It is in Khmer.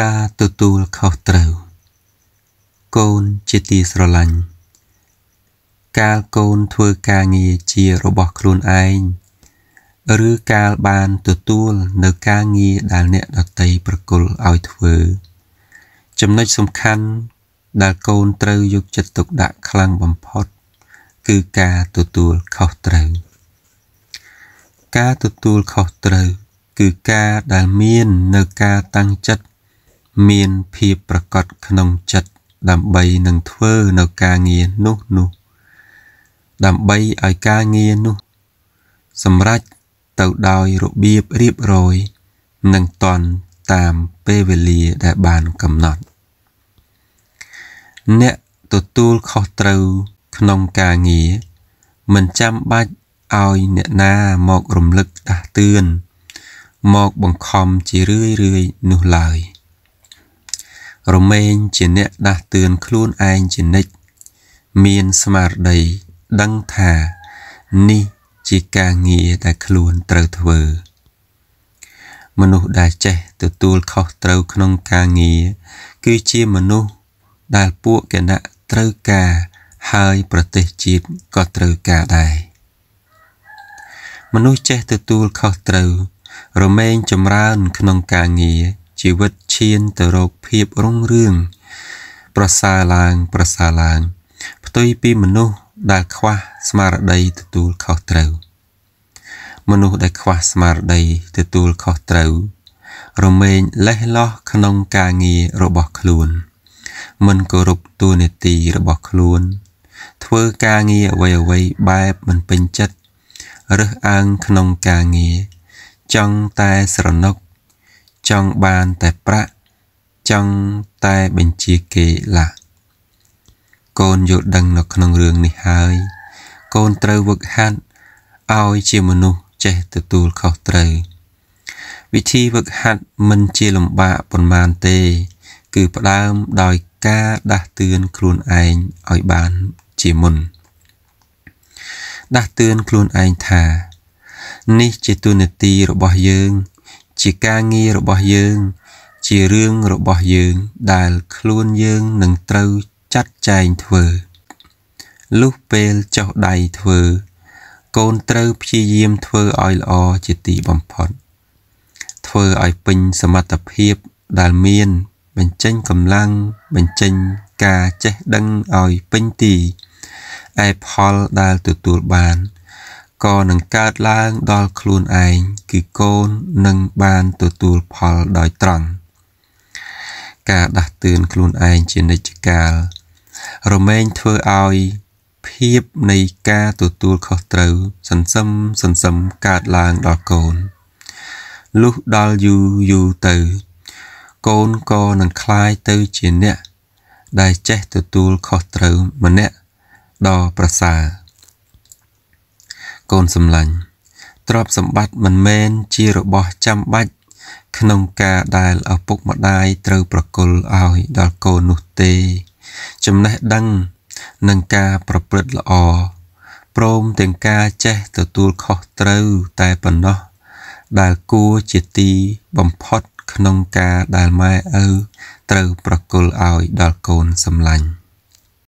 ការទទួលខុសត្រូវ កូនជាទីស្រឡាញ់កាលកូនធ្វើការងារជារបស់ខ្លួនឯងឬកាលបានទទួល នៅការងារដែលអ្នកដតីប្រគល់ឲ្យធ្វើ ចំណុចសំខាន់ដែលកូនត្រូវយកចិត្តទុកដាក់ខ្លាំងបំផុត គឺការទទួលខុសត្រូវ ការទទួលខុសត្រូវ គឺការដែលមាន នៅ ការតាំងចិត្តមានភាពប្រកបក្នុងចិត្តដើម្បីនឹងធ្វើនៅការងារនោះនោះ ដើម្បីឲ្យការងារនោះ សម្រេចទៅដោយរបៀបរៀបរយ និងតន់តាមពេលវេលាដែលបានកំណត់អ្នកទទួលខុសត្រូវក្នុងការងារមិនចាំបាច់ឲ្យអ្នកណាមករំលឹកដាស់តឿនមកបង្ខំជារឿយរឿយនោះឡើយ។រមែងជាអ្នកដាស់តឿនខ្លួនឯងជានិច្ចមានស្មារតីដឹងថា នេះជាការងារដែលខ្លួនត្រូវធ្វើ មនុស្សដែលចេះទទួលខុសត្រូវក្នុងការងារគឺជាមនុស្សដែលពួកគណៈត្រូវការ ហើយប្រទេសជាតិក៏ត្រូវការដែរមនុស្សចេះទទួលខុសត្រូវ រមែងចម្រើនក្នុងការងារជីវិតឈានទៅរកភាពរុងរឿងប្រសើរឡើងប្រសើរឡើងផ្ទុយពីមនុស្សដែលខ្វះស្មារតីទទួលខុសត្រូវ មនុស្សដែលខ្វះស្មារតីទទួលខុសត្រូវ រមែងលេះលោះក្នុងការងាររបស់ខ្លួន មិនគោរពទួនាទីរបស់ខ្លួន ធ្វើការងារអ្វីៗបែបមិនពេញចិត្តរើសអើងក្នុងការងារចង់តែស្រណុកចង់បានតែប្រាក់ចង់តែបញ្ជាគេឡា កូនយល់ដឹងនៅក្នុងរឿងនេះហើយ កូនត្រូវវឹកហាត់ឲ្យជាមនុស្សចេះទទួលខុសត្រូវវិធីវឹកហាត់មិនជាលំបាកប៉ុន្មានទេ គឺផ្ដើមដោយការដាស់តឿនខ្លួនឯងឲ្យបានជាមុន ដាស់តឿនខ្លួនឯងថា នេះ ជាទូនាទីរបស់យើងជាការងាររបស់យើង ជារឿងរបស់យើង ដែលខ្លួនយើងនឹងត្រូវចាត់ចែងធ្វើលុះពេលចុះដៃធ្វើកូនត្រូវព្យាយាមធ្វើឲ្យល្អជាទីបំផុត ធ្វើឲ្យពេញសមត្ថភាពដែលមានបញ្ចេញកម្លាំងបញ្ចេញការចេះដឹងឲ្យពេញទីឯផលដែលទទួលបាន។ក៏នឹងកើតឡើងដល់ខ្លួនឯងគឺកូននឹងបានទទួលផលដោយត្រង់ការដាស់តឿនខ្លួនឯងជានិច្ចកាល រមែងធ្វើឲ្យ ភាពនៃការទទួលខុសត្រូវសន្សឹមសន្សឹមកើតឡើងដល់កូនលុះដល់យូរយូរទៅ កូនក៏នឹងคลายទៅជាអ្នកដែលចេះទទួលខុសត្រូវម្នាក់ដ៏ប្រសើរកូនសម្លាញ់ទ្រព្យសម្បត្តិមិនមែនជារបស់ ចាំបាច់ក្នុងការដែលឪពុកម្ដាយត្រូវប្រគល់ឲ្យដល់កូននោះទេ ចំណេះដឹងនិងការប្រព្រឹត្តល្អព្រមទាំងការចេះទទួលខុសត្រូវតែប៉ុណ្ណោះដែលគួរជាទីបំផុតក្នុងការដែលម៉ែឪត្រូវប្រគល់ឲ្យដល់កូនសម្លាញ់។